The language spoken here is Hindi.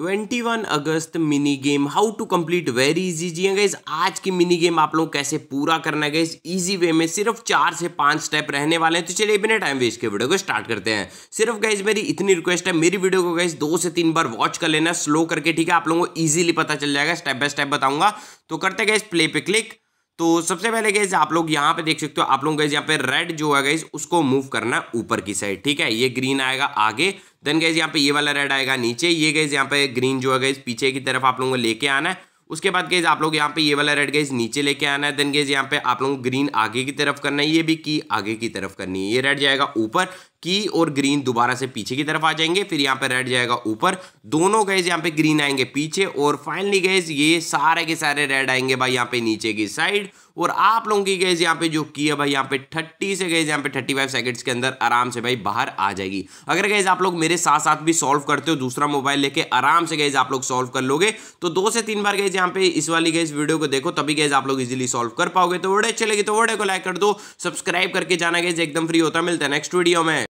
21 अगस्त mini game how to complete very easy जी गाइज हाँ आज की मिनी गेम आप लोग कैसे पूरा करना है गाइज इजी वे में सिर्फ चार से पांच स्टेप रहने वाले हैं तो चलिए बिना टाइम वेस्ट के वीडियो को स्टार्ट करते हैं सिर्फ गाइज मेरी इतनी रिक्वेस्ट है मेरी वीडियो को गाइज दो से तीन बार वॉच कर लेना स्लो करके ठीक है आप लोगों को ईजिली पता चल जाएगा स्टेप बाय स्टेप बताऊंगा तो करते गए प्ले पे क्लिक तो सबसे पहले गैस आप लोग यहाँ पे देख सकते हो आप लोग गैस यहाँ पे रेड जो है गैस उसको मूव करना ऊपर की साइड ठीक है ये ग्रीन आएगा आगे देन गैस यहाँ पे ये वाला रेड आएगा नीचे ये गैस यहाँ पे ग्रीन जो है गैस पीछे की तरफ आप लोगों को लेके आना है उसके बाद गेज आप लोग यहाँ पे ये वाला रेड गेज नीचे लेके आना है देन गेज यहाँ पे आप लोगों को ग्रीन आगे की तरफ करना है ये भी की आगे की तरफ करनी है ये रेड जाएगा ऊपर की और ग्रीन दोबारा से पीछे की तरफ आ जाएंगे फिर यहाँ पे रेड जाएगा ऊपर दोनों गेज यहाँ पे ग्रीन आएंगे पीछे और फाइनली गेज ये सारे के सारे रेड आएंगे भाई यहाँ पे नीचे की साइड और आप लोगों की गैस यहाँ पे जो की है भाई यहाँ पे थर्टी से गैस यहाँ पे थर्टी फाइव सेकेंड्स के अंदर आराम से भाई बाहर आ जाएगी अगर गैस आप लोग मेरे साथ साथ भी सॉल्व करते हो दूसरा मोबाइल लेके आराम से गैस आप लोग सॉल्व कर लोगे तो दो से तीन बार गैस यहाँ पे इस वाली गैस वीडियो को देखो तभी गैस आप लोग इजिली सॉल्व कर पाओगे तो वीडियो अच्छे लगे तो वीडियो को लाइक कर दो सब्सक्राइब करके जाना गैस एकदम फ्री होता मिलता है नेक्स्ट वीडियो में